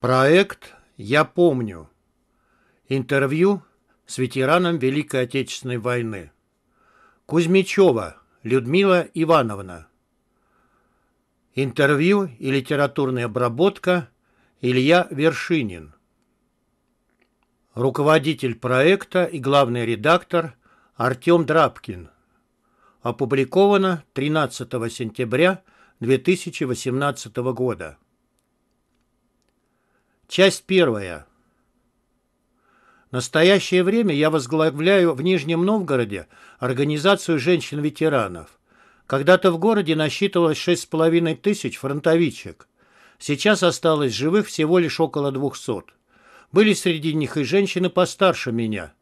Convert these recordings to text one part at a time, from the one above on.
Проект «Я помню». Интервью с ветераном Великой Отечественной войны. Кузьмичева Людмила Ивановна. Интервью и литературная обработка Илья Вершинин. Руководитель проекта и главный редактор Артем Драбкин. Опубликовано 13 сентября 2018 года. Часть первая. В настоящее время я возглавляю в Нижнем Новгороде организацию женщин-ветеранов. Когда-то в городе насчитывалось шесть с половиной тысяч фронтовичек. Сейчас осталось живых всего лишь около двухсот. Были среди них и женщины постарше меня.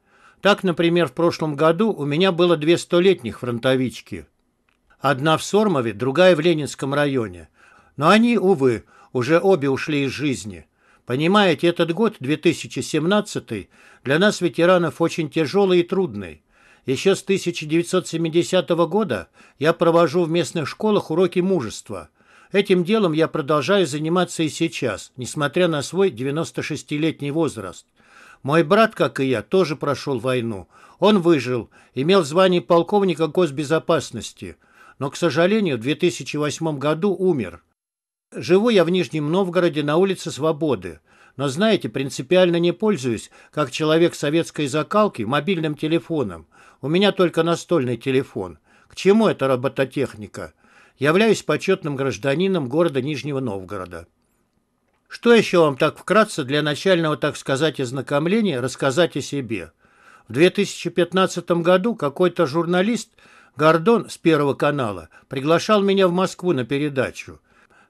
Так, например, в прошлом году у меня было две столетних фронтовички. Одна в Сормове, другая в Ленинском районе. Но они, увы, уже обе ушли из жизни – Понимаете, этот год, 2017, для нас, ветеранов, очень тяжелый и трудный. Еще с 1970 года я провожу в местных школах уроки мужества. Этим делом я продолжаю заниматься и сейчас, несмотря на свой 96-летний возраст. Мой брат, как и я, тоже прошел войну. Он выжил, имел звание полковника госбезопасности, но, к сожалению, в 2008 году умер. Живу я в Нижнем Новгороде на улице Свободы. Но, знаете, принципиально не пользуюсь, как человек советской закалки, мобильным телефоном. У меня только настольный телефон. К чему эта робототехника? Являюсь почетным гражданином города Нижнего Новгорода. Что еще вам так вкратце для начального, так сказать, ознакомления рассказать о себе? В 2015 году какой-то журналист, Гордон с Первого канала, приглашал меня в Москву на передачу –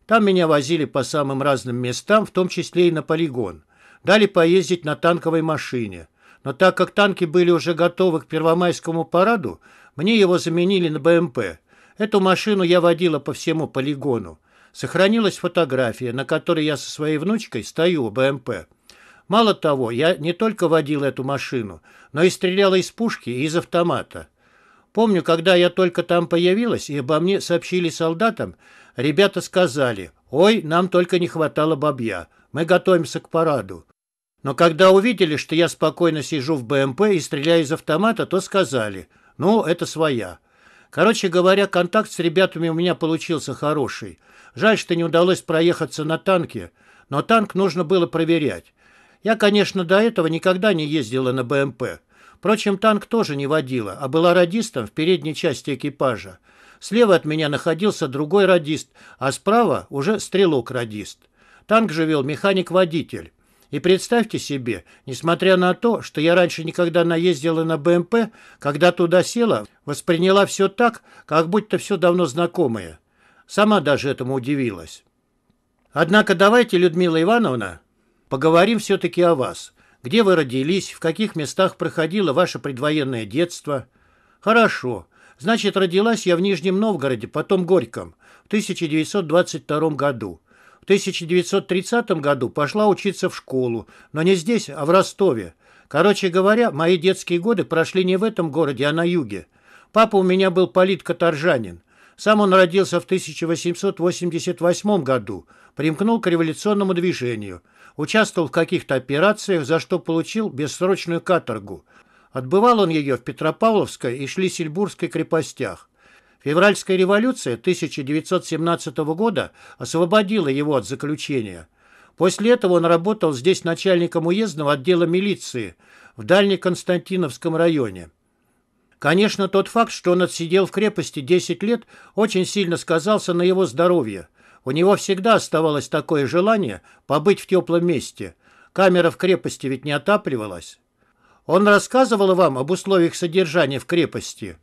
там меня возили по самым разным местам, в том числе и на полигон. Дали поездить на танковой машине. Но так как танки были уже готовы к Первомайскому параду, мне его заменили на БМП. Эту машину я водила по всему полигону. Сохранилась фотография, на которой я со своей внучкой стою у БМП. Мало того, я не только водил эту машину, но и стреляла из пушки и из автомата. Помню, когда я только там появилась, и обо мне сообщили солдатам, Ребята сказали, «Ой, нам только не хватало бабья, мы готовимся к параду». Но когда увидели, что я спокойно сижу в БМП и стреляю из автомата, то сказали, «Ну, это своя». Короче говоря, контакт с ребятами у меня получился хороший. Жаль, что не удалось проехаться на танке, но танк нужно было проверять. Я, конечно, до этого никогда не ездила на БМП. Впрочем, танк тоже не водила, а была радистом в передней части экипажа. Слева от меня находился другой радист, а справа уже стрелок-радист. Танк же вел механик-водитель. И представьте себе, несмотря на то, что я раньше никогда наездила на БМП, когда туда села, восприняла все так, как будто все давно знакомое. Сама даже этому удивилась. Однако давайте, Людмила Ивановна, поговорим все-таки о вас. Где вы родились, в каких местах проходило ваше предвоенное детство? Хорошо. Значит, родилась я в Нижнем Новгороде, потом Горьком, в 1922 году. В 1930 году пошла учиться в школу, но не здесь, а в Ростове. Короче говоря, мои детские годы прошли не в этом городе, а на юге. Папа у меня был политкоторжанин. Сам он родился в 1888 году, примкнул к революционному движению, участвовал в каких-то операциях, за что получил бессрочную каторгу – Отбывал он ее в Петропавловской и Шлиссельбургской крепостях. Февральская революция 1917 года освободила его от заключения. После этого он работал здесь начальником уездного отдела милиции в Дальнеконстантиновском районе. Конечно, тот факт, что он отсидел в крепости 10 лет, очень сильно сказался на его здоровье. У него всегда оставалось такое желание побыть в теплом месте. Камера в крепости ведь не отапливалась. Он рассказывал вам об условиях содержания в крепости.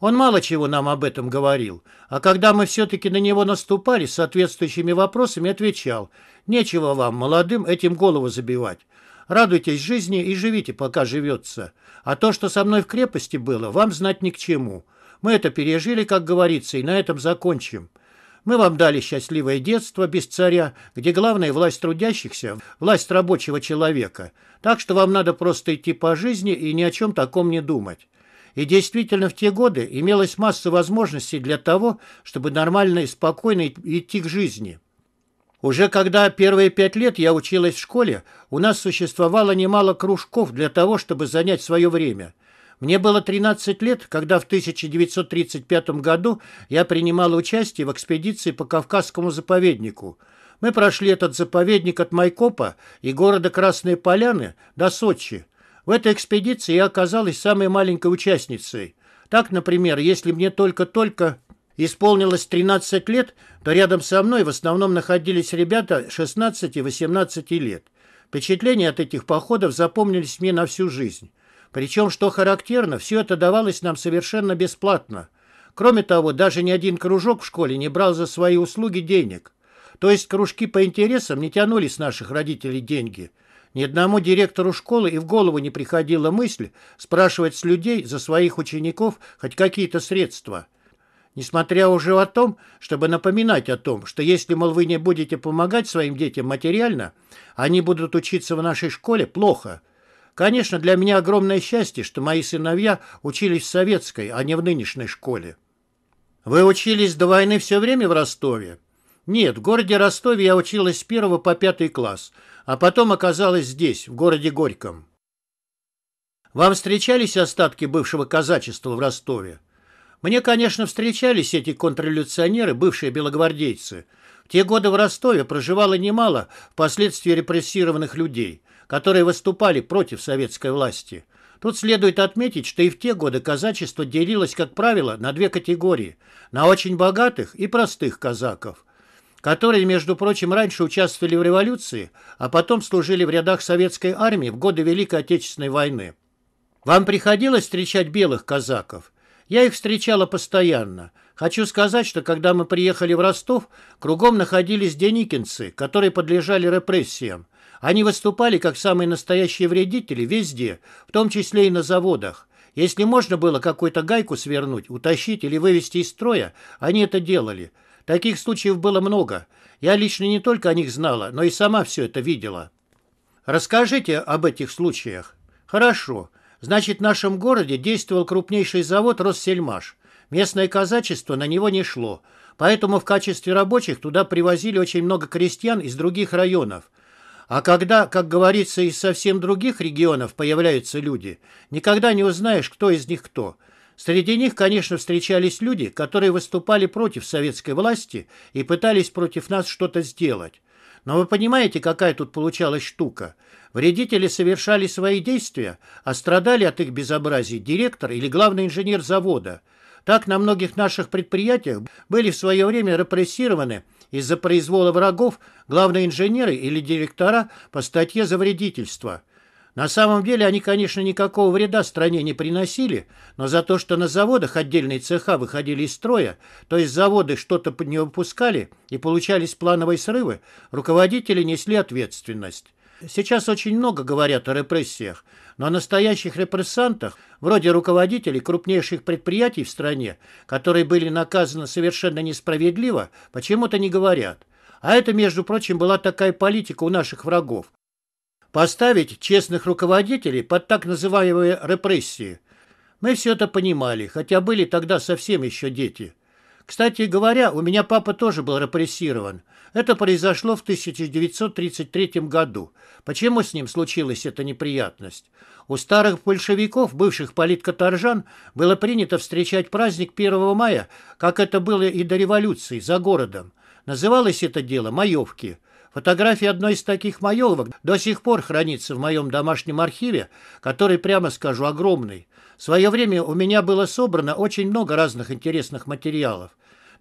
Он мало чего нам об этом говорил, а когда мы все-таки на него наступали, с соответствующими вопросами отвечал, «Нечего вам, молодым, этим голову забивать. Радуйтесь жизни и живите, пока живется. А то, что со мной в крепости было, вам знать ни к чему. Мы это пережили, как говорится, и на этом закончим. Мы вам дали счастливое детство без царя, где главная власть трудящихся – власть рабочего человека. Так что вам надо просто идти по жизни и ни о чем таком не думать. И действительно, в те годы имелась масса возможностей для того, чтобы нормально и спокойно идти к жизни. Уже когда первые пять лет я училась в школе, у нас существовало немало кружков для того, чтобы занять свое время – мне было 13 лет, когда в 1935 году я принимала участие в экспедиции по Кавказскому заповеднику. Мы прошли этот заповедник от Майкопа и города Красные Поляны до Сочи. В этой экспедиции я оказалась самой маленькой участницей. Так, например, если мне только-только исполнилось 13 лет, то рядом со мной в основном находились ребята 16 и 18 лет. Впечатления от этих походов запомнились мне на всю жизнь. Причем, что характерно, все это давалось нам совершенно бесплатно. Кроме того, даже ни один кружок в школе не брал за свои услуги денег. То есть кружки по интересам не тянули с наших родителей деньги. Ни одному директору школы и в голову не приходила мысль спрашивать с людей за своих учеников хоть какие-то средства. Несмотря уже о том, чтобы напоминать о том, что если, мол, вы не будете помогать своим детям материально, они будут учиться в нашей школе плохо – Конечно, для меня огромное счастье, что мои сыновья учились в советской, а не в нынешней школе. Вы учились до войны все время в Ростове? Нет, в городе Ростове я училась с первого по пятый класс, а потом оказалась здесь, в городе Горьком. Вам встречались остатки бывшего казачества в Ростове? Мне, конечно, встречались эти контрреволюционеры, бывшие белогвардейцы. В те годы в Ростове проживало немало впоследствии репрессированных людей – которые выступали против советской власти. Тут следует отметить, что и в те годы казачество делилось, как правило, на две категории – на очень богатых и простых казаков, которые, между прочим, раньше участвовали в революции, а потом служили в рядах советской армии в годы Великой Отечественной войны. Вам приходилось встречать белых казаков? Я их встречала постоянно. Хочу сказать, что когда мы приехали в Ростов, кругом находились деникинцы, которые подлежали репрессиям. Они выступали как самые настоящие вредители везде, в том числе и на заводах. Если можно было какую-то гайку свернуть, утащить или вывести из строя, они это делали. Таких случаев было много. Я лично не только о них знала, но и сама все это видела. Расскажите об этих случаях. Хорошо. Значит, в нашем городе действовал крупнейший завод «Россельмаш». Местное казачество на него не шло, поэтому в качестве рабочих туда привозили очень много крестьян из других районов. А когда, как говорится, из совсем других регионов появляются люди, никогда не узнаешь, кто из них кто. Среди них, конечно, встречались люди, которые выступали против советской власти и пытались против нас что-то сделать. Но вы понимаете, какая тут получалась штука? Вредители совершали свои действия, а страдали от их безобразий директор или главный инженер завода – так на многих наших предприятиях были в свое время репрессированы из-за произвола врагов главные инженеры или директора по статье за вредительство. На самом деле они, конечно, никакого вреда стране не приносили, но за то, что на заводах отдельные цеха выходили из строя, то есть заводы что-то не выпускали и получались плановые срывы, руководители несли ответственность. Сейчас очень много говорят о репрессиях, но о настоящих репрессантах, вроде руководителей крупнейших предприятий в стране, которые были наказаны совершенно несправедливо, почему-то не говорят. А это, между прочим, была такая политика у наших врагов. Поставить честных руководителей под так называемые репрессии. Мы все это понимали, хотя были тогда совсем еще дети. Кстати говоря, у меня папа тоже был репрессирован – это произошло в 1933 году. Почему с ним случилась эта неприятность? У старых большевиков, бывших политкоторжан, было принято встречать праздник 1 мая, как это было и до революции, за городом. Называлось это дело «Маевки». Фотография одной из таких маевок до сих пор хранится в моем домашнем архиве, который, прямо скажу, огромный. В свое время у меня было собрано очень много разных интересных материалов.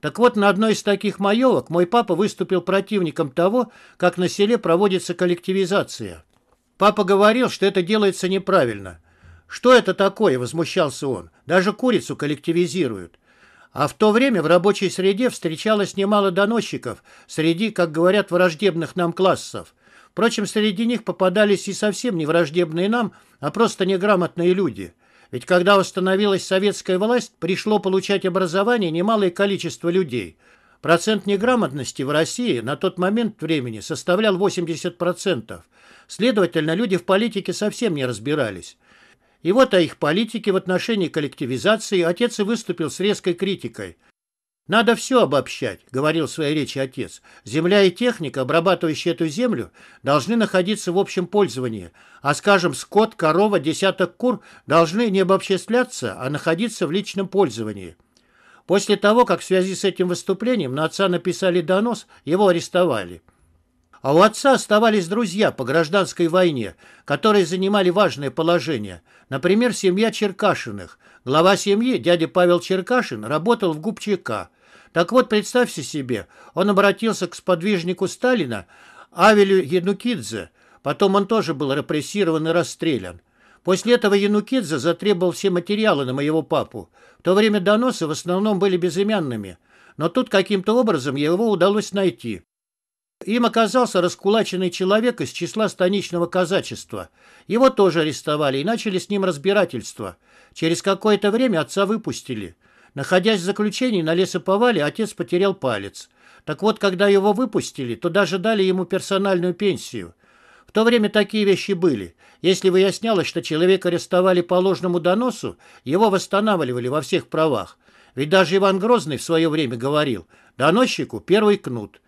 Так вот, на одной из таких маевок мой папа выступил противником того, как на селе проводится коллективизация. Папа говорил, что это делается неправильно. «Что это такое?» – возмущался он. «Даже курицу коллективизируют». А в то время в рабочей среде встречалось немало доносчиков среди, как говорят, враждебных нам классов. Впрочем, среди них попадались и совсем не враждебные нам, а просто неграмотные люди – ведь когда установилась советская власть, пришло получать образование немалое количество людей. Процент неграмотности в России на тот момент времени составлял 80%. Следовательно, люди в политике совсем не разбирались. И вот о их политике в отношении коллективизации отец и выступил с резкой критикой. «Надо все обобщать», — говорил в своей речи отец. «Земля и техника, обрабатывающие эту землю, должны находиться в общем пользовании, а, скажем, скот, корова, десяток кур должны не обобществляться, а находиться в личном пользовании». После того, как в связи с этим выступлением на отца написали донос, его арестовали. А у отца оставались друзья по гражданской войне, которые занимали важное положение. Например, семья Черкашиных. Глава семьи, дядя Павел Черкашин, работал в ГУПЧК. Так вот, представьте себе, он обратился к сподвижнику Сталина, Авелю Янукидзе. Потом он тоже был репрессирован и расстрелян. После этого Янукидзе затребовал все материалы на моего папу. В то время доносы в основном были безымянными, но тут каким-то образом его удалось найти. Им оказался раскулаченный человек из числа станичного казачества. Его тоже арестовали и начали с ним разбирательство. Через какое-то время отца выпустили. Находясь в заключении на лесоповале, отец потерял палец. Так вот, когда его выпустили, то даже дали ему персональную пенсию. В то время такие вещи были. Если выяснялось, что человека арестовали по ложному доносу, его восстанавливали во всех правах. Ведь даже Иван Грозный в свое время говорил «доносчику первый кнут».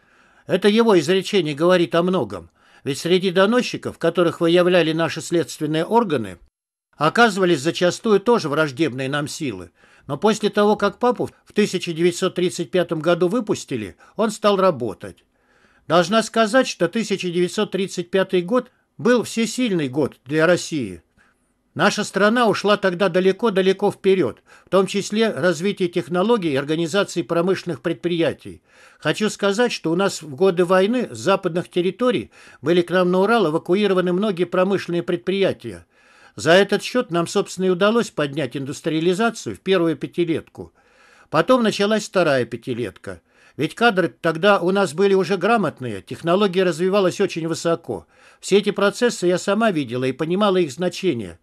Это его изречение говорит о многом. Ведь среди доносчиков, которых выявляли наши следственные органы, оказывались зачастую тоже враждебные нам силы. Но после того, как папу в 1935 году выпустили, он стал работать. Должна сказать, что 1935 год был всесильный год для России. Наша страна ушла тогда далеко-далеко вперед, в том числе развитие технологий и организации промышленных предприятий. Хочу сказать, что у нас в годы войны с западных территорий были к нам на Урал эвакуированы многие промышленные предприятия – за этот счет нам, собственно, и удалось поднять индустриализацию в первую пятилетку. Потом началась вторая пятилетка. Ведь кадры тогда у нас были уже грамотные, технология развивалась очень высоко. Все эти процессы я сама видела и понимала их значение.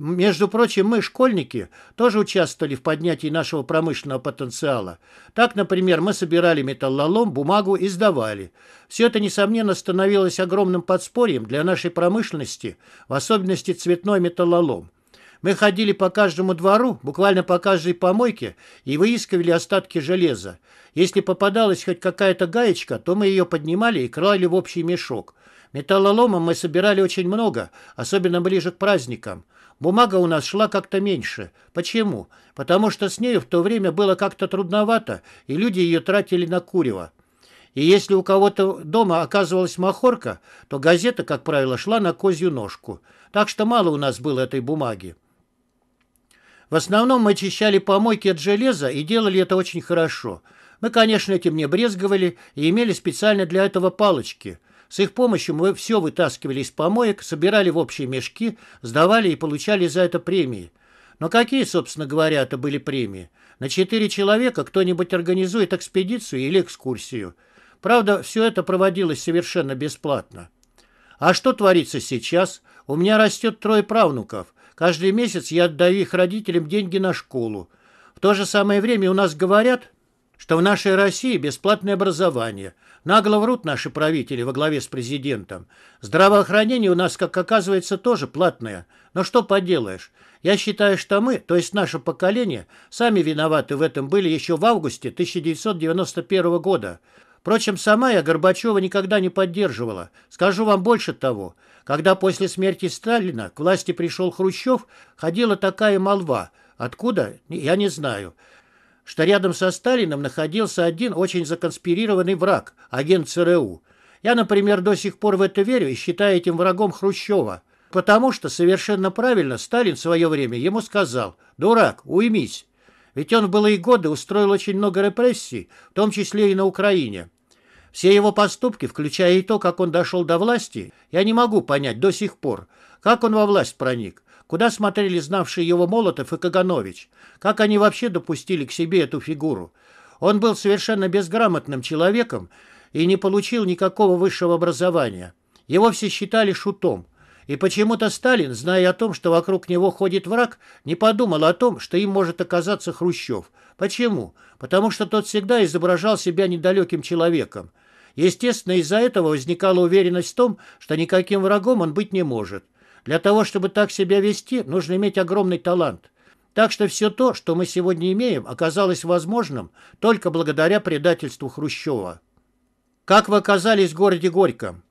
Между прочим, мы, школьники, тоже участвовали в поднятии нашего промышленного потенциала. Так, например, мы собирали металлолом, бумагу и сдавали. Все это, несомненно, становилось огромным подспорьем для нашей промышленности, в особенности цветной металлолом. Мы ходили по каждому двору, буквально по каждой помойке, и выискивали остатки железа. Если попадалась хоть какая-то гаечка, то мы ее поднимали и крали в общий мешок. Металлолома мы собирали очень много, особенно ближе к праздникам. Бумага у нас шла как-то меньше. Почему? Потому что с нею в то время было как-то трудновато, и люди ее тратили на курево. И если у кого-то дома оказывалась махорка, то газета, как правило, шла на козью ножку. Так что мало у нас было этой бумаги. В основном мы очищали помойки от железа и делали это очень хорошо. Мы, конечно, этим не брезговали и имели специально для этого палочки – с их помощью мы все вытаскивали из помоек, собирали в общие мешки, сдавали и получали за это премии. Но какие, собственно говоря, это были премии? На четыре человека кто-нибудь организует экспедицию или экскурсию. Правда, все это проводилось совершенно бесплатно. А что творится сейчас? У меня растет трое правнуков. Каждый месяц я отдаю их родителям деньги на школу. В то же самое время у нас говорят, что в нашей России бесплатное образование – Нагло врут наши правители во главе с президентом. Здравоохранение у нас, как оказывается, тоже платное. Но что поделаешь. Я считаю, что мы, то есть наше поколение, сами виноваты в этом были еще в августе 1991 года. Впрочем, сама я Горбачева никогда не поддерживала. Скажу вам больше того. Когда после смерти Сталина к власти пришел Хрущев, ходила такая молва. Откуда? Я не знаю что рядом со Сталином находился один очень законспирированный враг, агент ЦРУ. Я, например, до сих пор в это верю и считаю этим врагом Хрущева, потому что совершенно правильно Сталин в свое время ему сказал «Дурак, уймись». Ведь он в былые годы устроил очень много репрессий, в том числе и на Украине. Все его поступки, включая и то, как он дошел до власти, я не могу понять до сих пор, как он во власть проник. Куда смотрели знавшие его Молотов и Каганович? Как они вообще допустили к себе эту фигуру? Он был совершенно безграмотным человеком и не получил никакого высшего образования. Его все считали шутом. И почему-то Сталин, зная о том, что вокруг него ходит враг, не подумал о том, что им может оказаться Хрущев. Почему? Потому что тот всегда изображал себя недалеким человеком. Естественно, из-за этого возникала уверенность в том, что никаким врагом он быть не может. Для того, чтобы так себя вести, нужно иметь огромный талант. Так что все то, что мы сегодня имеем, оказалось возможным только благодаря предательству Хрущева. Как вы оказались в городе Горьком?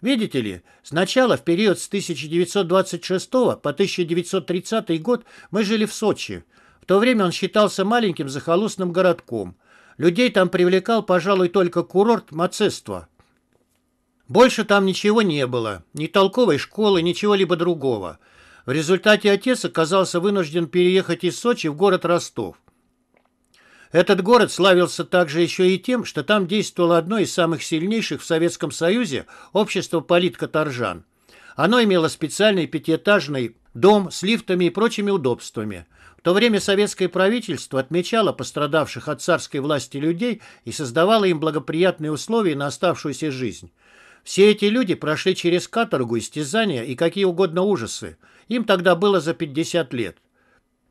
Видите ли, сначала в период с 1926 по 1930 год мы жили в Сочи. В то время он считался маленьким захолустным городком. Людей там привлекал, пожалуй, только курорт Мацества – больше там ничего не было, ни толковой школы, ничего либо другого. В результате отец оказался вынужден переехать из Сочи в город Ростов. Этот город славился также еще и тем, что там действовало одно из самых сильнейших в Советском Союзе общество политкоторжан. Оно имело специальный пятиэтажный дом с лифтами и прочими удобствами. В то время советское правительство отмечало пострадавших от царской власти людей и создавало им благоприятные условия на оставшуюся жизнь. Все эти люди прошли через каторгу, истязания и какие угодно ужасы. Им тогда было за 50 лет.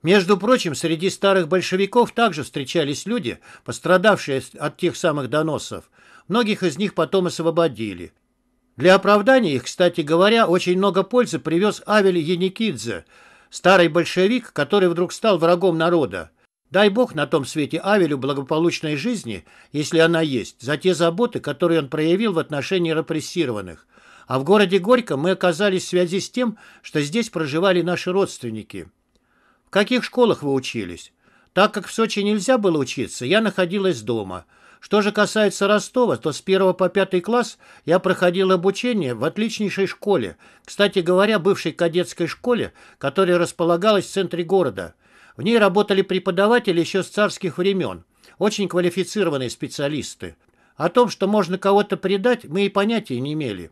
Между прочим, среди старых большевиков также встречались люди, пострадавшие от тех самых доносов. Многих из них потом освободили. Для оправдания их, кстати говоря, очень много пользы привез Авель Яникидзе, старый большевик, который вдруг стал врагом народа. Дай бог на том свете Авелю благополучной жизни, если она есть, за те заботы, которые он проявил в отношении репрессированных. А в городе Горько мы оказались в связи с тем, что здесь проживали наши родственники. В каких школах вы учились? Так как в Сочи нельзя было учиться, я находилась дома. Что же касается Ростова, то с 1 по 5 класс я проходил обучение в отличнейшей школе, кстати говоря, бывшей кадетской школе, которая располагалась в центре города – в ней работали преподаватели еще с царских времен, очень квалифицированные специалисты. О том, что можно кого-то предать, мы и понятия не имели.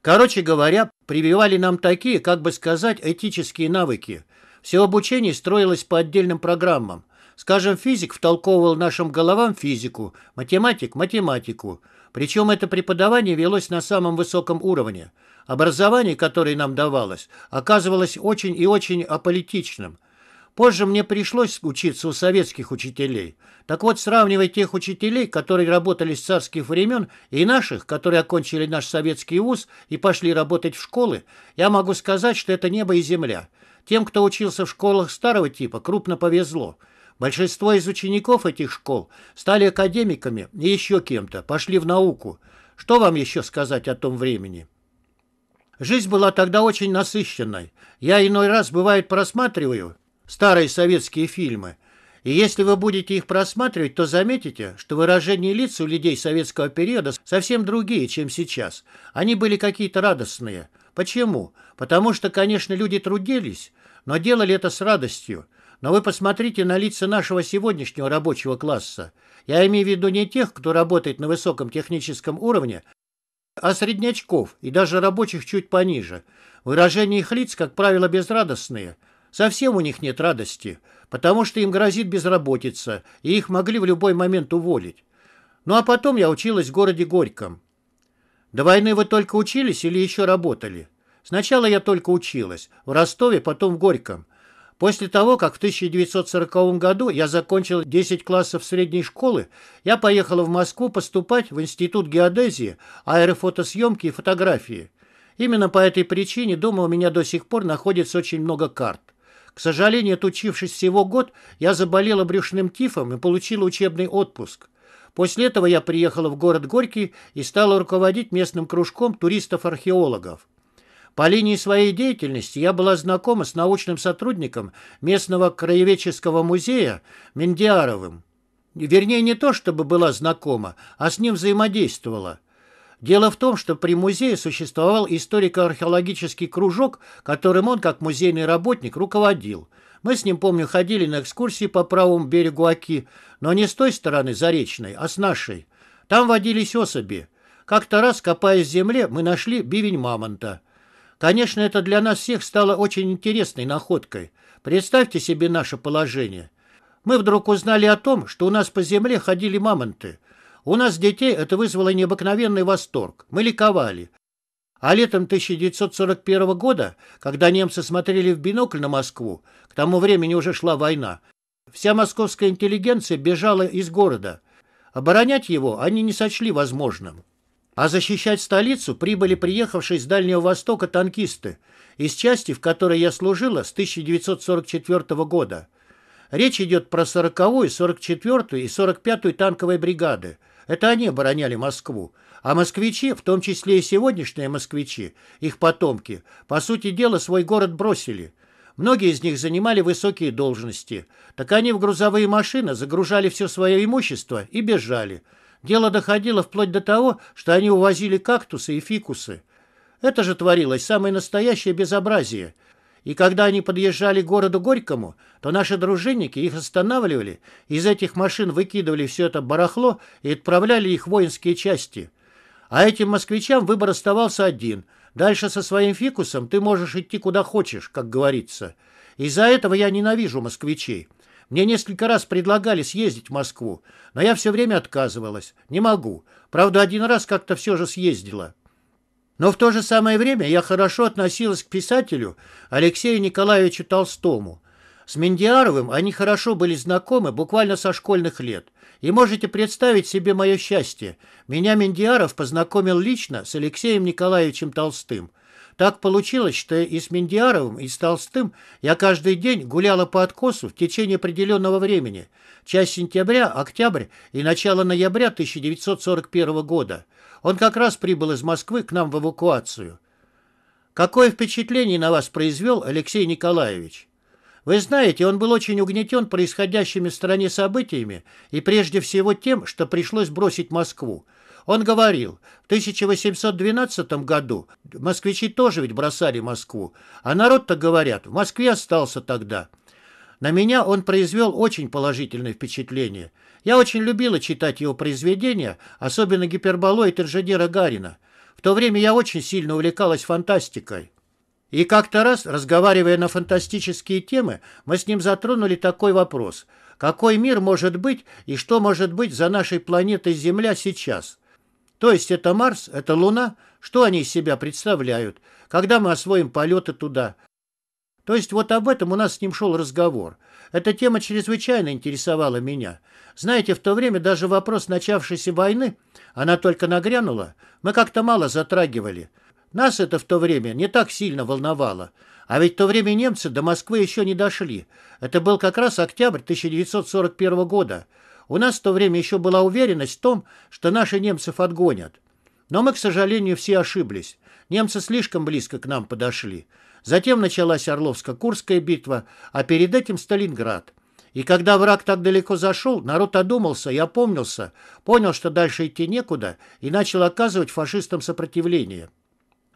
Короче говоря, прививали нам такие, как бы сказать, этические навыки. Все обучение строилось по отдельным программам. Скажем, физик втолковывал нашим головам физику, математик – математику. Причем это преподавание велось на самом высоком уровне. Образование, которое нам давалось, оказывалось очень и очень аполитичным – Позже мне пришлось учиться у советских учителей. Так вот, сравнивая тех учителей, которые работали с царских времен, и наших, которые окончили наш советский вуз и пошли работать в школы, я могу сказать, что это небо и земля. Тем, кто учился в школах старого типа, крупно повезло. Большинство из учеников этих школ стали академиками и еще кем-то, пошли в науку. Что вам еще сказать о том времени? Жизнь была тогда очень насыщенной. Я иной раз, бывает, просматриваю старые советские фильмы. И если вы будете их просматривать, то заметите, что выражения лиц у людей советского периода совсем другие, чем сейчас. Они были какие-то радостные. Почему? Потому что, конечно, люди трудились, но делали это с радостью. Но вы посмотрите на лица нашего сегодняшнего рабочего класса. Я имею в виду не тех, кто работает на высоком техническом уровне, а среднячков и даже рабочих чуть пониже. Выражения их лиц, как правило, безрадостные. Совсем у них нет радости, потому что им грозит безработица, и их могли в любой момент уволить. Ну а потом я училась в городе Горьком. До войны вы только учились или еще работали? Сначала я только училась, в Ростове, потом в Горьком. После того, как в 1940 году я закончил 10 классов средней школы, я поехала в Москву поступать в Институт геодезии, аэрофотосъемки и фотографии. Именно по этой причине дома у меня до сих пор находится очень много карт. К сожалению, отучившись всего год, я заболела брюшным тифом и получила учебный отпуск. После этого я приехала в город Горький и стала руководить местным кружком туристов-археологов. По линии своей деятельности я была знакома с научным сотрудником местного краеведческого музея Мендиаровым. Вернее, не то чтобы была знакома, а с ним взаимодействовала – Дело в том, что при музее существовал историко-археологический кружок, которым он, как музейный работник, руководил. Мы с ним, помню, ходили на экскурсии по правому берегу Аки, но не с той стороны Заречной, а с нашей. Там водились особи. Как-то раз, копаясь в земле, мы нашли бивень мамонта. Конечно, это для нас всех стало очень интересной находкой. Представьте себе наше положение. Мы вдруг узнали о том, что у нас по земле ходили мамонты. У нас детей это вызвало необыкновенный восторг. Мы ликовали. А летом 1941 года, когда немцы смотрели в бинокль на Москву, к тому времени уже шла война, вся московская интеллигенция бежала из города. Оборонять его они не сочли возможным. А защищать столицу прибыли приехавшие с Дальнего Востока танкисты из части, в которой я служила с 1944 года. Речь идет про 40-ю, 44-ю и 45-ю танковые бригады. Это они обороняли Москву. А москвичи, в том числе и сегодняшние москвичи, их потомки, по сути дела свой город бросили. Многие из них занимали высокие должности. Так они в грузовые машины загружали все свое имущество и бежали. Дело доходило вплоть до того, что они увозили кактусы и фикусы. Это же творилось самое настоящее безобразие. И когда они подъезжали к городу Горькому, то наши дружинники их останавливали, из этих машин выкидывали все это барахло и отправляли их в воинские части. А этим москвичам выбор оставался один. Дальше со своим фикусом ты можешь идти куда хочешь, как говорится. Из-за этого я ненавижу москвичей. Мне несколько раз предлагали съездить в Москву, но я все время отказывалась. Не могу. Правда, один раз как-то все же съездила. Но в то же самое время я хорошо относилась к писателю Алексею Николаевичу Толстому. С Мендиаровым они хорошо были знакомы буквально со школьных лет. И можете представить себе мое счастье. Меня Мендиаров познакомил лично с Алексеем Николаевичем Толстым. Так получилось, что и с Мендиаровым, и с Толстым я каждый день гуляла по откосу в течение определенного времени. Часть сентября, октябрь и начало ноября 1941 года – он как раз прибыл из Москвы к нам в эвакуацию. Какое впечатление на вас произвел Алексей Николаевич? Вы знаете, он был очень угнетен происходящими в стране событиями и прежде всего тем, что пришлось бросить Москву. Он говорил, в 1812 году москвичи тоже ведь бросали Москву, а народ-то, говорят, в Москве остался тогда – на меня он произвел очень положительное впечатление. Я очень любила читать его произведения, особенно «Гиперболоид» инженера Гарина. В то время я очень сильно увлекалась фантастикой. И как-то раз, разговаривая на фантастические темы, мы с ним затронули такой вопрос. Какой мир может быть и что может быть за нашей планетой Земля сейчас? То есть это Марс, это Луна? Что они из себя представляют? Когда мы освоим полеты туда? То есть вот об этом у нас с ним шел разговор. Эта тема чрезвычайно интересовала меня. Знаете, в то время даже вопрос начавшейся войны, она только нагрянула, мы как-то мало затрагивали. Нас это в то время не так сильно волновало. А ведь в то время немцы до Москвы еще не дошли. Это был как раз октябрь 1941 года. У нас в то время еще была уверенность в том, что наши немцев отгонят. Но мы, к сожалению, все ошиблись. Немцы слишком близко к нам подошли. Затем началась Орловско-Курская битва, а перед этим Сталинград. И когда враг так далеко зашел, народ одумался и опомнился, понял, что дальше идти некуда, и начал оказывать фашистам сопротивление.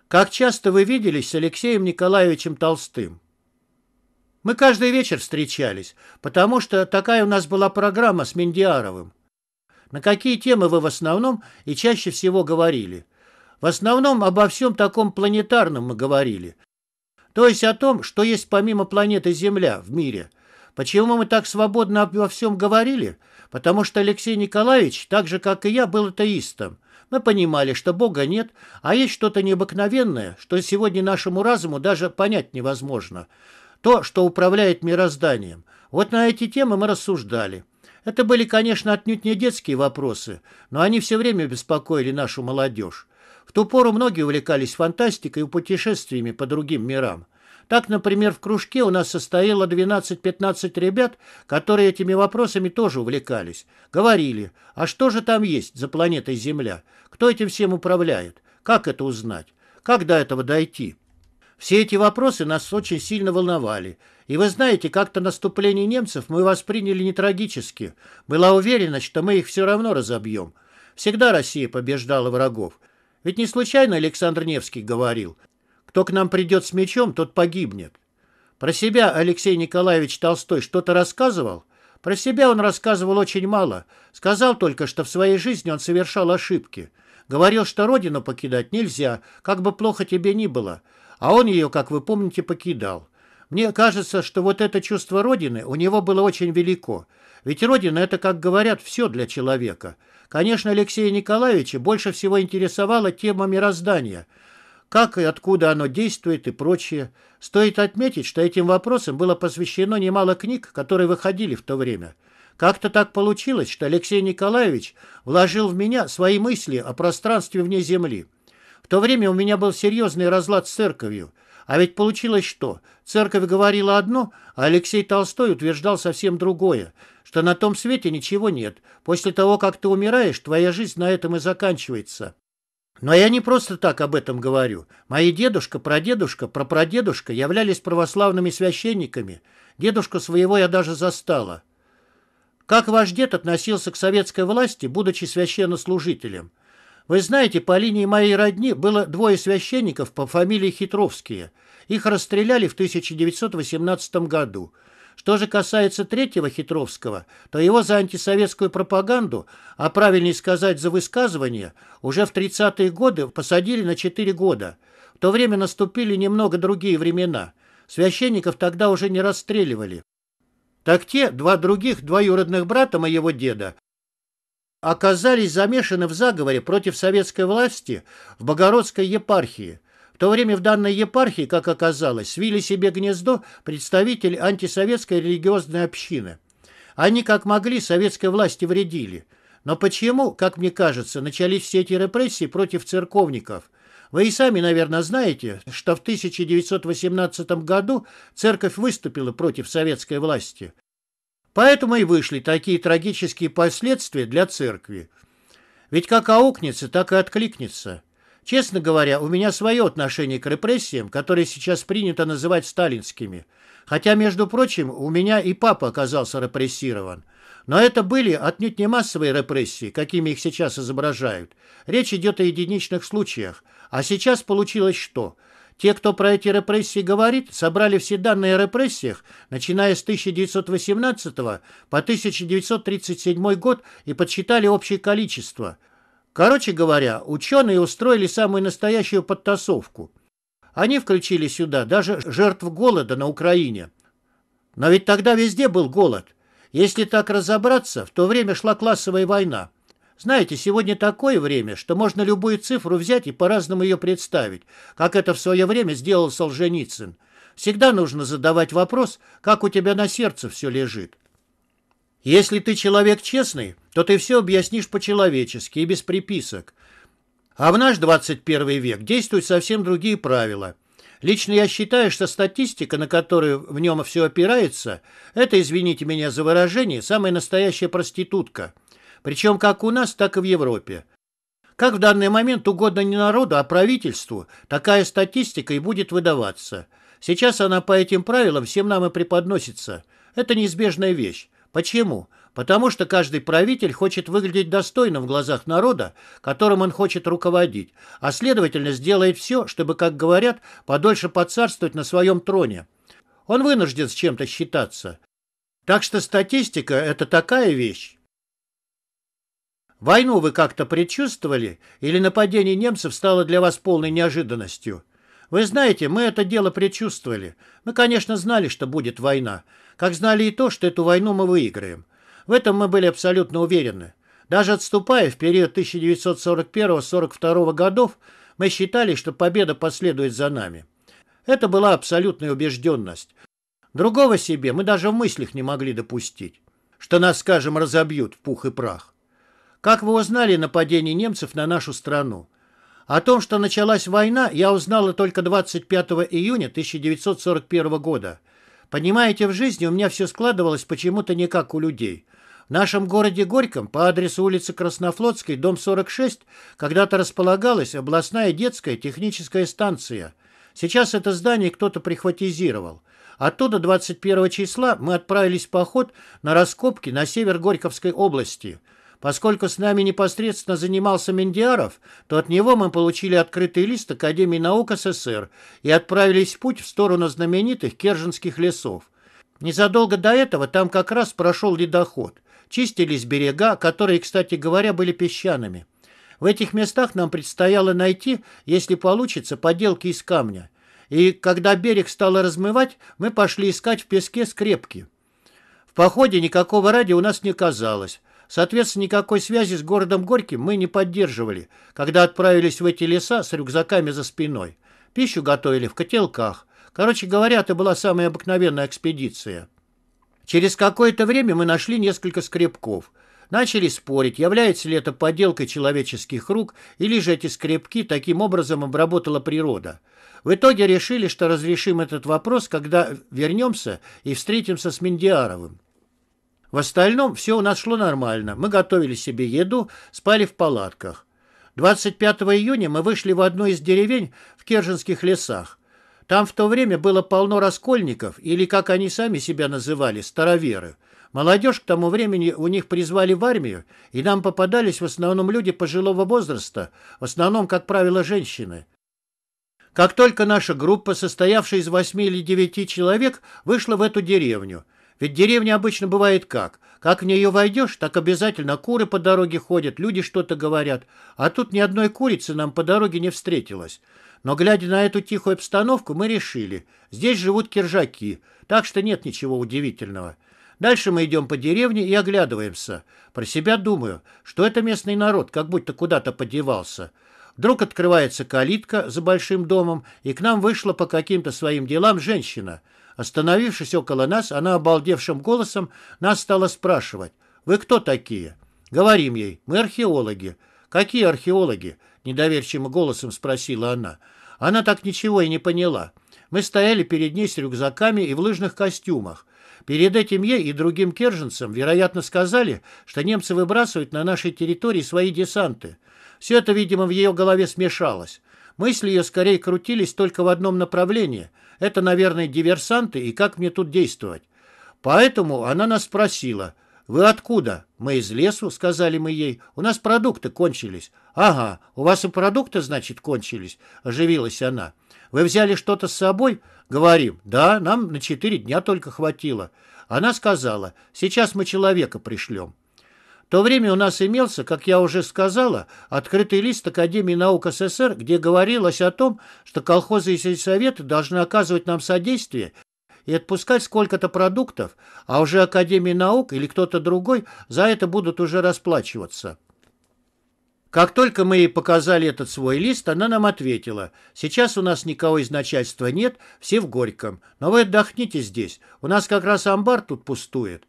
Как часто вы виделись с Алексеем Николаевичем Толстым? Мы каждый вечер встречались, потому что такая у нас была программа с Мендиаровым. На какие темы вы в основном и чаще всего говорили? В основном обо всем таком планетарном мы говорили. То есть о том, что есть помимо планеты Земля в мире. Почему мы так свободно обо всем говорили? Потому что Алексей Николаевич, так же, как и я, был атеистом. Мы понимали, что Бога нет, а есть что-то необыкновенное, что сегодня нашему разуму даже понять невозможно. То, что управляет мирозданием. Вот на эти темы мы рассуждали. Это были, конечно, отнюдь не детские вопросы, но они все время беспокоили нашу молодежь. В ту пору многие увлекались фантастикой и путешествиями по другим мирам. Так, например, в кружке у нас состояло 12-15 ребят, которые этими вопросами тоже увлекались. Говорили, а что же там есть за планетой Земля? Кто этим всем управляет? Как это узнать? Как до этого дойти? Все эти вопросы нас очень сильно волновали. И вы знаете, как-то наступление немцев мы восприняли не трагически. Была уверенность, что мы их все равно разобьем. Всегда Россия побеждала врагов. Ведь не случайно Александр Невский говорил, кто к нам придет с мечом, тот погибнет. Про себя Алексей Николаевич Толстой что-то рассказывал? Про себя он рассказывал очень мало. Сказал только, что в своей жизни он совершал ошибки. Говорил, что родину покидать нельзя, как бы плохо тебе ни было. А он ее, как вы помните, покидал. Мне кажется, что вот это чувство Родины у него было очень велико. Ведь Родина – это, как говорят, все для человека. Конечно, Алексея Николаевича больше всего интересовала тема мироздания – как и откуда оно действует и прочее. Стоит отметить, что этим вопросам было посвящено немало книг, которые выходили в то время. Как-то так получилось, что Алексей Николаевич вложил в меня свои мысли о пространстве вне Земли. В то время у меня был серьезный разлад с церковью – а ведь получилось что? Церковь говорила одно, а Алексей Толстой утверждал совсем другое, что на том свете ничего нет. После того, как ты умираешь, твоя жизнь на этом и заканчивается. Но я не просто так об этом говорю. Мои дедушка, прадедушка, прапрадедушка являлись православными священниками. Дедушку своего я даже застала. Как ваш дед относился к советской власти, будучи священнослужителем? Вы знаете, по линии моей родни было двое священников по фамилии Хитровские. Их расстреляли в 1918 году. Что же касается третьего Хитровского, то его за антисоветскую пропаганду, а правильнее сказать за высказывание, уже в 30-е годы посадили на 4 года. В то время наступили немного другие времена. Священников тогда уже не расстреливали. Так те, два других двоюродных брата моего деда, оказались замешаны в заговоре против советской власти в Богородской епархии. В то время в данной епархии, как оказалось, свили себе гнездо представители антисоветской религиозной общины. Они, как могли, советской власти вредили. Но почему, как мне кажется, начались все эти репрессии против церковников? Вы и сами, наверное, знаете, что в 1918 году церковь выступила против советской власти. Поэтому и вышли такие трагические последствия для церкви. Ведь как аукнется, так и откликнется. Честно говоря, у меня свое отношение к репрессиям, которые сейчас принято называть сталинскими. Хотя, между прочим, у меня и папа оказался репрессирован. Но это были отнюдь не массовые репрессии, какими их сейчас изображают. Речь идет о единичных случаях. А сейчас получилось что – те, кто про эти репрессии говорит, собрали все данные о репрессиях, начиная с 1918 по 1937 год и подсчитали общее количество. Короче говоря, ученые устроили самую настоящую подтасовку. Они включили сюда даже жертв голода на Украине. Но ведь тогда везде был голод. Если так разобраться, в то время шла классовая война. Знаете, сегодня такое время, что можно любую цифру взять и по-разному ее представить, как это в свое время сделал Солженицын. Всегда нужно задавать вопрос, как у тебя на сердце все лежит. Если ты человек честный, то ты все объяснишь по-человечески и без приписок. А в наш 21 век действуют совсем другие правила. Лично я считаю, что статистика, на которую в нем все опирается, это, извините меня за выражение, самая настоящая проститутка – причем как у нас, так и в Европе. Как в данный момент угодно не народу, а правительству, такая статистика и будет выдаваться. Сейчас она по этим правилам всем нам и преподносится. Это неизбежная вещь. Почему? Потому что каждый правитель хочет выглядеть достойно в глазах народа, которым он хочет руководить, а следовательно сделает все, чтобы, как говорят, подольше подцарствовать на своем троне. Он вынужден с чем-то считаться. Так что статистика – это такая вещь. Войну вы как-то предчувствовали? Или нападение немцев стало для вас полной неожиданностью? Вы знаете, мы это дело предчувствовали. Мы, конечно, знали, что будет война. Как знали и то, что эту войну мы выиграем. В этом мы были абсолютно уверены. Даже отступая в период 1941-1942 годов, мы считали, что победа последует за нами. Это была абсолютная убежденность. Другого себе мы даже в мыслях не могли допустить, что нас, скажем, разобьют в пух и прах. Как вы узнали о нападении немцев на нашу страну? О том, что началась война, я узнала только 25 июня 1941 года. Понимаете, в жизни у меня все складывалось почему-то не как у людей. В нашем городе Горьком по адресу улицы Краснофлотской, дом 46, когда-то располагалась областная детская техническая станция. Сейчас это здание кто-то прихватизировал. Оттуда 21 числа мы отправились в поход на раскопки на север Горьковской области – Поскольку с нами непосредственно занимался Мендиаров, то от него мы получили открытый лист Академии наук СССР и отправились в путь в сторону знаменитых Керженских лесов. Незадолго до этого там как раз прошел ледоход. Чистились берега, которые, кстати говоря, были песчаными. В этих местах нам предстояло найти, если получится, поделки из камня. И когда берег стало размывать, мы пошли искать в песке скрепки. В походе никакого радио у нас не казалось. Соответственно, никакой связи с городом Горьким мы не поддерживали, когда отправились в эти леса с рюкзаками за спиной. Пищу готовили в котелках. Короче говоря, это была самая обыкновенная экспедиция. Через какое-то время мы нашли несколько скребков. Начали спорить, является ли это подделкой человеческих рук, или же эти скребки таким образом обработала природа. В итоге решили, что разрешим этот вопрос, когда вернемся и встретимся с Мендиаровым. В остальном все у нас шло нормально. Мы готовили себе еду, спали в палатках. 25 июня мы вышли в одну из деревень в Керженских лесах. Там в то время было полно раскольников, или, как они сами себя называли, староверы. Молодежь к тому времени у них призвали в армию, и нам попадались в основном люди пожилого возраста, в основном, как правило, женщины. Как только наша группа, состоявшая из восьми или девяти человек, вышла в эту деревню – ведь деревня обычно бывает как. Как в нее войдешь, так обязательно куры по дороге ходят, люди что-то говорят. А тут ни одной курицы нам по дороге не встретилось. Но, глядя на эту тихую обстановку, мы решили. Здесь живут киржаки, так что нет ничего удивительного. Дальше мы идем по деревне и оглядываемся. Про себя думаю, что это местный народ, как будто куда-то подевался. Вдруг открывается калитка за большим домом, и к нам вышла по каким-то своим делам женщина – Остановившись около нас, она обалдевшим голосом нас стала спрашивать. «Вы кто такие?» Говорим ей. «Мы археологи». «Какие археологи?» Недоверчивым голосом спросила она. Она так ничего и не поняла. Мы стояли перед ней с рюкзаками и в лыжных костюмах. Перед этим ей и другим керженцам, вероятно, сказали, что немцы выбрасывают на нашей территории свои десанты. Все это, видимо, в ее голове смешалось. Мысли ее скорее крутились только в одном направлении, это, наверное, диверсанты, и как мне тут действовать? Поэтому она нас спросила, «Вы откуда?» «Мы из лесу», — сказали мы ей. «У нас продукты кончились». «Ага, у вас и продукты, значит, кончились», — оживилась она. «Вы взяли что-то с собой?» «Говорим, да, нам на четыре дня только хватило». Она сказала, «Сейчас мы человека пришлем» то время у нас имелся, как я уже сказала, открытый лист Академии наук СССр, где говорилось о том, что колхозы и сельсоветы должны оказывать нам содействие и отпускать сколько-то продуктов, а уже Академия наук или кто-то другой за это будут уже расплачиваться. Как только мы ей показали этот свой лист, она нам ответила, «Сейчас у нас никого из начальства нет, все в Горьком, но вы отдохните здесь, у нас как раз амбар тут пустует.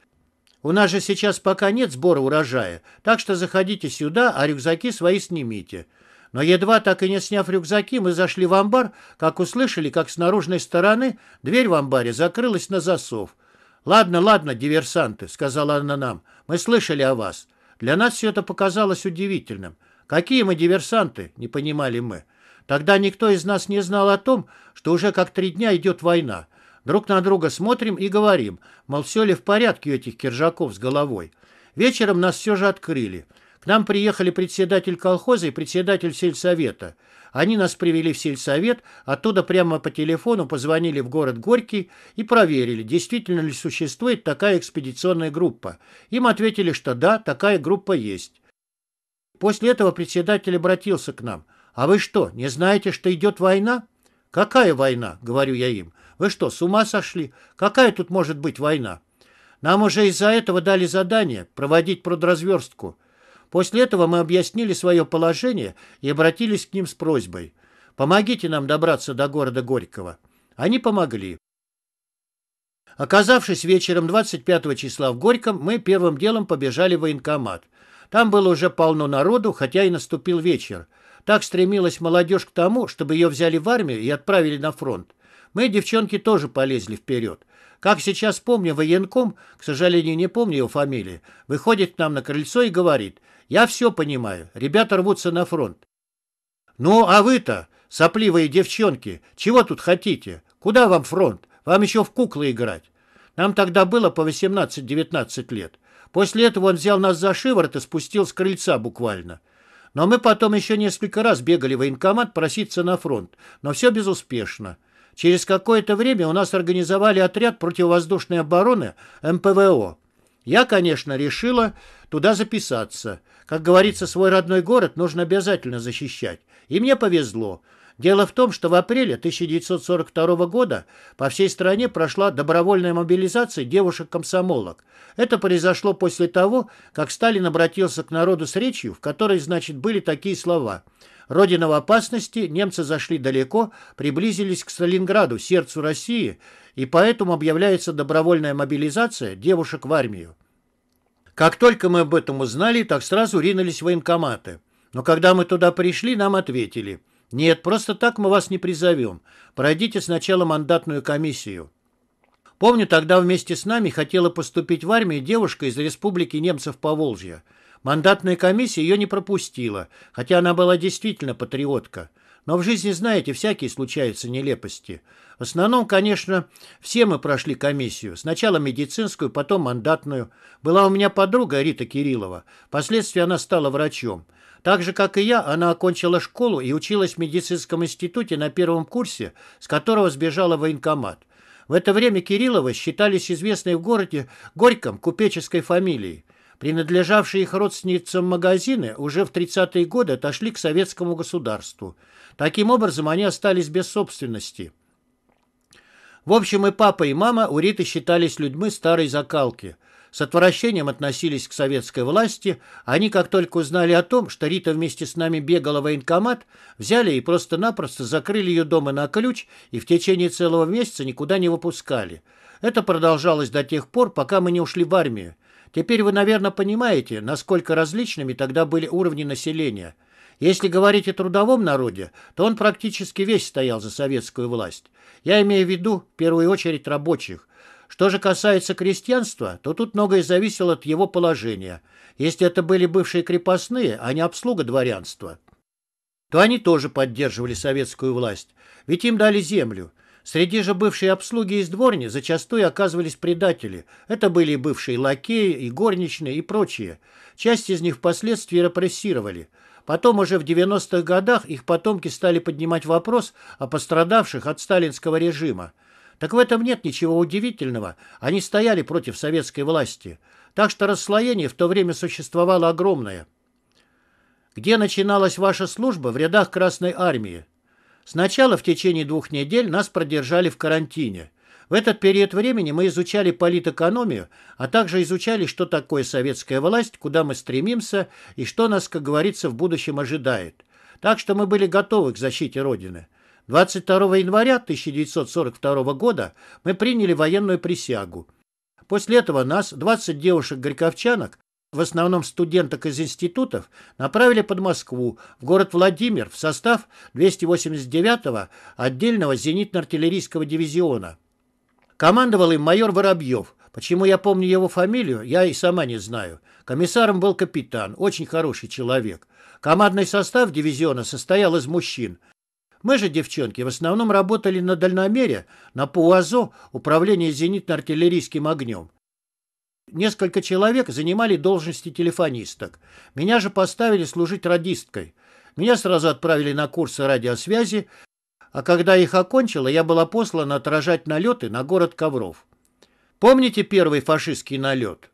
У нас же сейчас пока нет сбора урожая, так что заходите сюда, а рюкзаки свои снимите». Но едва так и не сняв рюкзаки, мы зашли в амбар, как услышали, как с наружной стороны дверь в амбаре закрылась на засов. «Ладно, ладно, диверсанты», — сказала она нам, — «мы слышали о вас». Для нас все это показалось удивительным. «Какие мы диверсанты?» — не понимали мы. Тогда никто из нас не знал о том, что уже как три дня идет война. Друг на друга смотрим и говорим, мол, все ли в порядке у этих киржаков с головой. Вечером нас все же открыли. К нам приехали председатель колхоза и председатель сельсовета. Они нас привели в сельсовет, оттуда прямо по телефону позвонили в город Горький и проверили, действительно ли существует такая экспедиционная группа. Им ответили, что да, такая группа есть. После этого председатель обратился к нам. «А вы что, не знаете, что идет война?» «Какая война?» — говорю я им. Вы что, с ума сошли? Какая тут может быть война? Нам уже из-за этого дали задание проводить продразверстку. После этого мы объяснили свое положение и обратились к ним с просьбой. Помогите нам добраться до города Горького. Они помогли. Оказавшись вечером 25 числа в Горьком, мы первым делом побежали в военкомат. Там было уже полно народу, хотя и наступил вечер. Так стремилась молодежь к тому, чтобы ее взяли в армию и отправили на фронт. Мы, девчонки, тоже полезли вперед. Как сейчас помню, военком, к сожалению, не помню его фамилии, выходит к нам на крыльцо и говорит, «Я все понимаю, ребята рвутся на фронт». «Ну, а вы-то, сопливые девчонки, чего тут хотите? Куда вам фронт? Вам еще в куклы играть». Нам тогда было по 18-19 лет. После этого он взял нас за шиворот и спустил с крыльца буквально. Но мы потом еще несколько раз бегали в военкомат проситься на фронт, но все безуспешно. Через какое-то время у нас организовали отряд противовоздушной обороны МПВО. Я, конечно, решила туда записаться. Как говорится, свой родной город нужно обязательно защищать. И мне повезло. Дело в том, что в апреле 1942 года по всей стране прошла добровольная мобилизация девушек-комсомолок. Это произошло после того, как Сталин обратился к народу с речью, в которой, значит, были такие слова – Родина в опасности, немцы зашли далеко, приблизились к Сталинграду, сердцу России, и поэтому объявляется добровольная мобилизация девушек в армию. Как только мы об этом узнали, так сразу ринулись военкоматы. Но когда мы туда пришли, нам ответили, «Нет, просто так мы вас не призовем. Пройдите сначала мандатную комиссию». Помню, тогда вместе с нами хотела поступить в армию девушка из Республики немцев Поволжья – Мандатная комиссия ее не пропустила, хотя она была действительно патриотка. Но в жизни, знаете, всякие случаются нелепости. В основном, конечно, все мы прошли комиссию. Сначала медицинскую, потом мандатную. Была у меня подруга Рита Кириллова. Впоследствии она стала врачом. Так же, как и я, она окончила школу и училась в медицинском институте на первом курсе, с которого сбежала военкомат. В это время Кирилловы считались известной в городе Горьком купеческой фамилией. Принадлежавшие их родственницам магазины уже в 30-е годы отошли к советскому государству. Таким образом, они остались без собственности. В общем, и папа, и мама у Риты считались людьми старой закалки. С отвращением относились к советской власти. Они, как только узнали о том, что Рита вместе с нами бегала в военкомат, взяли и просто-напросто закрыли ее дома на ключ и в течение целого месяца никуда не выпускали. Это продолжалось до тех пор, пока мы не ушли в армию. Теперь вы, наверное, понимаете, насколько различными тогда были уровни населения. Если говорить о трудовом народе, то он практически весь стоял за советскую власть. Я имею в виду, в первую очередь, рабочих. Что же касается крестьянства, то тут многое зависело от его положения. Если это были бывшие крепостные, а не обслуга дворянства, то они тоже поддерживали советскую власть, ведь им дали землю. Среди же бывшей обслуги из дворни зачастую оказывались предатели. Это были и бывшие лакеи, и горничные, и прочие. Часть из них впоследствии репрессировали. Потом уже в 90-х годах их потомки стали поднимать вопрос о пострадавших от сталинского режима. Так в этом нет ничего удивительного. Они стояли против советской власти. Так что расслоение в то время существовало огромное. Где начиналась ваша служба в рядах Красной Армии? Сначала в течение двух недель нас продержали в карантине. В этот период времени мы изучали политэкономию, а также изучали, что такое советская власть, куда мы стремимся и что нас, как говорится, в будущем ожидает. Так что мы были готовы к защите Родины. 22 января 1942 года мы приняли военную присягу. После этого нас, 20 девушек-горьковчанок, в основном студенток из институтов, направили под Москву, в город Владимир, в состав 289-го отдельного зенитно-артиллерийского дивизиона. Командовал им майор Воробьев. Почему я помню его фамилию, я и сама не знаю. Комиссаром был капитан, очень хороший человек. Командный состав дивизиона состоял из мужчин. Мы же, девчонки, в основном работали на дальномере, на ПУАЗО, управление зенитно-артиллерийским огнем. Несколько человек занимали должности телефонисток. Меня же поставили служить радисткой. Меня сразу отправили на курсы радиосвязи, а когда их окончила, я была послана отражать налеты на город Ковров. Помните первый фашистский налет?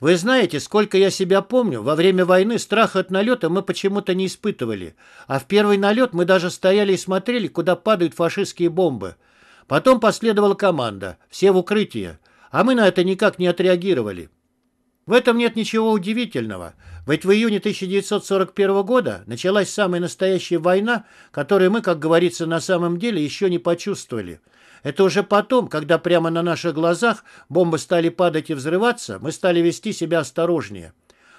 Вы знаете, сколько я себя помню, во время войны страха от налета мы почему-то не испытывали, а в первый налет мы даже стояли и смотрели, куда падают фашистские бомбы. Потом последовала команда «Все в укрытие». А мы на это никак не отреагировали. В этом нет ничего удивительного, ведь в июне 1941 года началась самая настоящая война, которую мы, как говорится, на самом деле еще не почувствовали. Это уже потом, когда прямо на наших глазах бомбы стали падать и взрываться, мы стали вести себя осторожнее.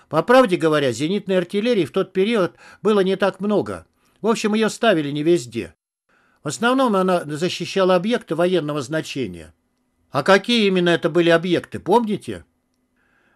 По правде говоря, зенитной артиллерии в тот период было не так много. В общем, ее ставили не везде. В основном она защищала объекты военного значения. А какие именно это были объекты, помните?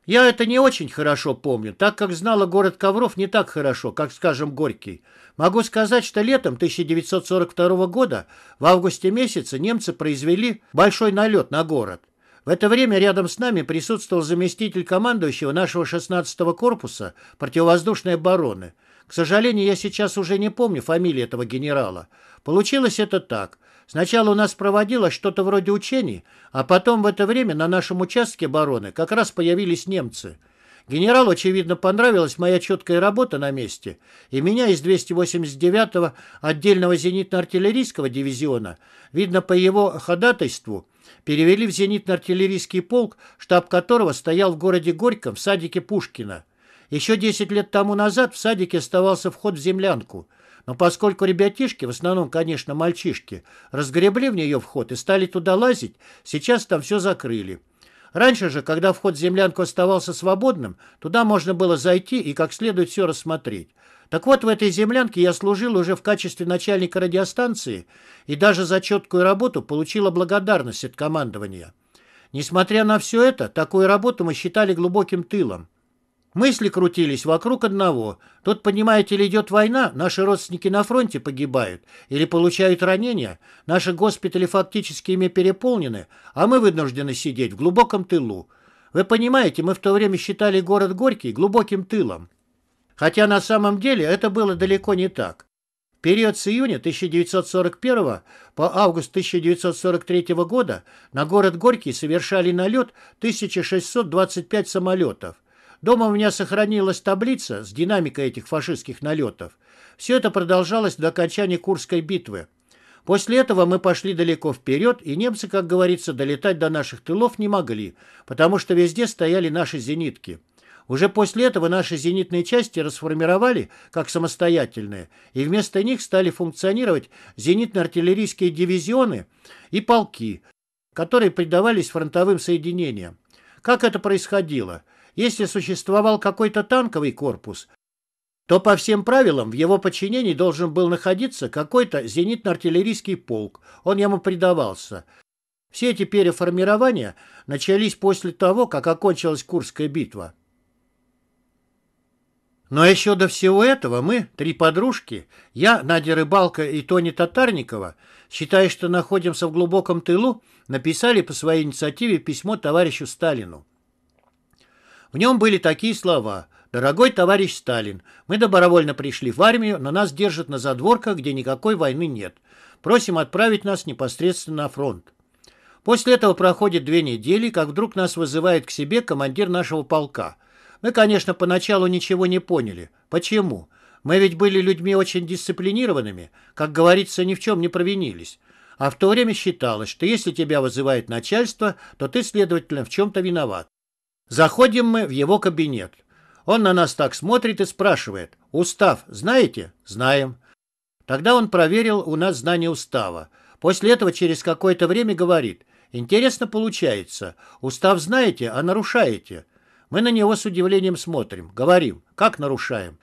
Я это не очень хорошо помню, так как знала город Ковров не так хорошо, как, скажем, Горький. Могу сказать, что летом 1942 года, в августе месяце, немцы произвели большой налет на город. В это время рядом с нами присутствовал заместитель командующего нашего 16-го корпуса противовоздушной обороны. К сожалению, я сейчас уже не помню фамилии этого генерала. Получилось это так – Сначала у нас проводилось что-то вроде учений, а потом в это время на нашем участке бароны как раз появились немцы. Генерал, очевидно, понравилась моя четкая работа на месте, и меня из 289-го отдельного зенитно-артиллерийского дивизиона, видно по его ходатайству, перевели в зенитно-артиллерийский полк, штаб которого стоял в городе Горьком в садике Пушкина. Еще 10 лет тому назад в садике оставался вход в землянку – но поскольку ребятишки, в основном, конечно, мальчишки, разгребли в нее вход и стали туда лазить, сейчас там все закрыли. Раньше же, когда вход в землянку оставался свободным, туда можно было зайти и как следует все рассмотреть. Так вот, в этой землянке я служил уже в качестве начальника радиостанции и даже за четкую работу получила благодарность от командования. Несмотря на все это, такую работу мы считали глубоким тылом. Мысли крутились вокруг одного. Тут, понимаете ли, идет война, наши родственники на фронте погибают или получают ранения, наши госпитали фактически ими переполнены, а мы вынуждены сидеть в глубоком тылу. Вы понимаете, мы в то время считали город Горький глубоким тылом. Хотя на самом деле это было далеко не так. В период с июня 1941 по август 1943 года на город Горький совершали налет 1625 самолетов. Дома у меня сохранилась таблица с динамикой этих фашистских налетов. Все это продолжалось до окончания Курской битвы. После этого мы пошли далеко вперед, и немцы, как говорится, долетать до наших тылов не могли, потому что везде стояли наши зенитки. Уже после этого наши зенитные части расформировали как самостоятельные, и вместо них стали функционировать зенитно-артиллерийские дивизионы и полки, которые придавались фронтовым соединениям. Как это происходило? Если существовал какой-то танковый корпус, то по всем правилам в его подчинении должен был находиться какой-то зенитно-артиллерийский полк, он ему предавался. Все эти переформирования начались после того, как окончилась Курская битва. Но еще до всего этого мы, три подружки, я, Надя Рыбалка и Тони Татарникова, считая, что находимся в глубоком тылу, написали по своей инициативе письмо товарищу Сталину. В нем были такие слова «Дорогой товарищ Сталин, мы добровольно пришли в армию, но нас держат на задворках, где никакой войны нет. Просим отправить нас непосредственно на фронт». После этого проходит две недели, как вдруг нас вызывает к себе командир нашего полка. Мы, конечно, поначалу ничего не поняли. Почему? Мы ведь были людьми очень дисциплинированными, как говорится, ни в чем не провинились. А в то время считалось, что если тебя вызывает начальство, то ты, следовательно, в чем-то виноват. Заходим мы в его кабинет. Он на нас так смотрит и спрашивает. «Устав знаете?» «Знаем». Тогда он проверил у нас знание устава. После этого через какое-то время говорит. «Интересно получается. Устав знаете, а нарушаете». Мы на него с удивлением смотрим. Говорим. «Как нарушаем?»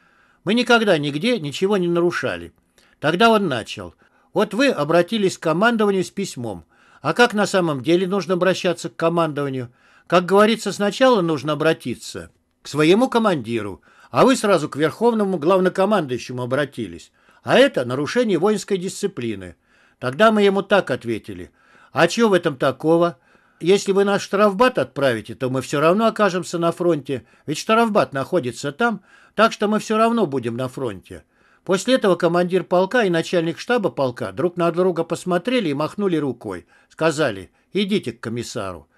«Мы никогда нигде ничего не нарушали». Тогда он начал. «Вот вы обратились к командованию с письмом. А как на самом деле нужно обращаться к командованию?» Как говорится, сначала нужно обратиться к своему командиру, а вы сразу к верховному главнокомандующему обратились. А это нарушение воинской дисциплины. Тогда мы ему так ответили. А чего в этом такого? Если вы наш штрафбат отправите, то мы все равно окажемся на фронте, ведь штрафбат находится там, так что мы все равно будем на фронте. После этого командир полка и начальник штаба полка друг на друга посмотрели и махнули рукой. Сказали, идите к комиссару.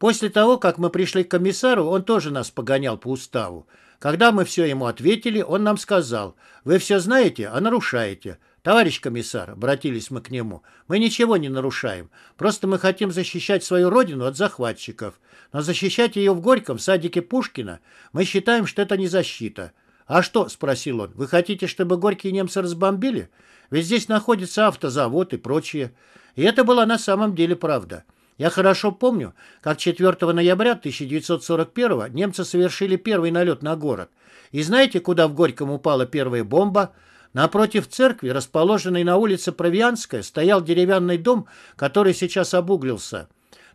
После того, как мы пришли к комиссару, он тоже нас погонял по уставу. Когда мы все ему ответили, он нам сказал, «Вы все знаете, а нарушаете». «Товарищ комиссар», — обратились мы к нему, — «мы ничего не нарушаем. Просто мы хотим защищать свою родину от захватчиков. Но защищать ее в Горьком, в садике Пушкина, мы считаем, что это не защита». «А что?» — спросил он. «Вы хотите, чтобы горькие немцы разбомбили? Ведь здесь находится автозавод и прочее». И это была на самом деле правда. «Правда». Я хорошо помню, как 4 ноября 1941 немцы совершили первый налет на город. И знаете, куда в Горьком упала первая бомба? Напротив церкви, расположенной на улице Провианская, стоял деревянный дом, который сейчас обуглился.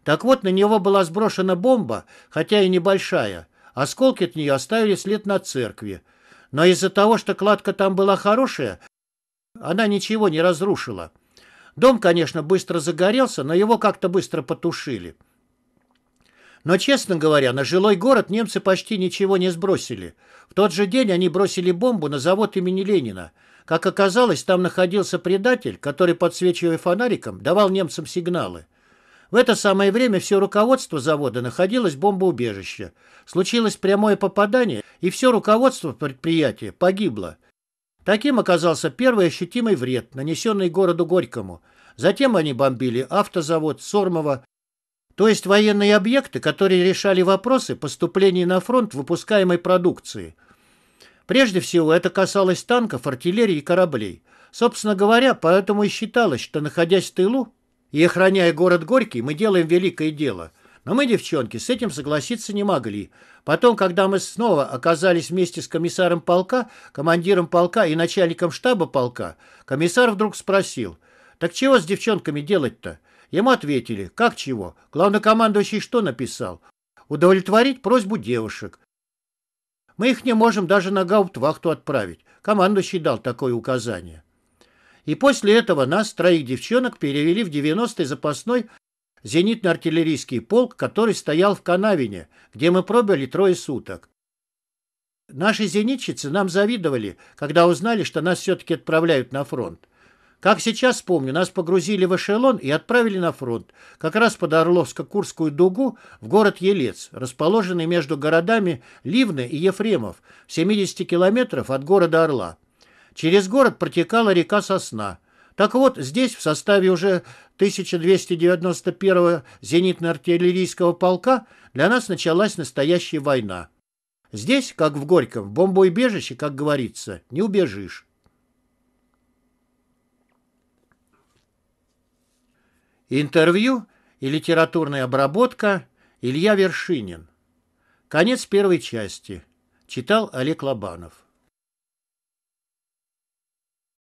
Так вот, на него была сброшена бомба, хотя и небольшая. Осколки от нее оставили след на церкви. Но из-за того, что кладка там была хорошая, она ничего не разрушила. Дом, конечно, быстро загорелся, но его как-то быстро потушили. Но, честно говоря, на жилой город немцы почти ничего не сбросили. В тот же день они бросили бомбу на завод имени Ленина. Как оказалось, там находился предатель, который, подсвечивая фонариком, давал немцам сигналы. В это самое время все руководство завода находилось в бомбоубежище. Случилось прямое попадание, и все руководство предприятия погибло. Таким оказался первый ощутимый вред, нанесенный городу Горькому. Затем они бомбили автозавод Сормова, то есть военные объекты, которые решали вопросы поступления на фронт выпускаемой продукции. Прежде всего это касалось танков, артиллерии и кораблей. Собственно говоря, поэтому и считалось, что находясь в тылу и охраняя город Горький, мы делаем великое дело – но мы, девчонки, с этим согласиться не могли. Потом, когда мы снова оказались вместе с комиссаром полка, командиром полка и начальником штаба полка, комиссар вдруг спросил, «Так чего с девчонками делать-то?» Ему ответили, «Как чего? Главнокомандующий что написал?» «Удовлетворить просьбу девушек». Мы их не можем даже на гауптвахту отправить. Командующий дал такое указание. И после этого нас, троих девчонок, перевели в 90-й запасной зенитно-артиллерийский полк, который стоял в Канавине, где мы пробили трое суток. Наши зенитчицы нам завидовали, когда узнали, что нас все-таки отправляют на фронт. Как сейчас помню, нас погрузили в эшелон и отправили на фронт, как раз под Орловско-Курскую дугу в город Елец, расположенный между городами Ливны и Ефремов, в 70 километров от города Орла. Через город протекала река Сосна – так вот, здесь в составе уже 1291-го зенитно-артиллерийского полка для нас началась настоящая война. Здесь, как в Горьком, в бомбоубежище, как говорится, не убежишь. Интервью и литературная обработка Илья Вершинин. Конец первой части. Читал Олег Лобанов.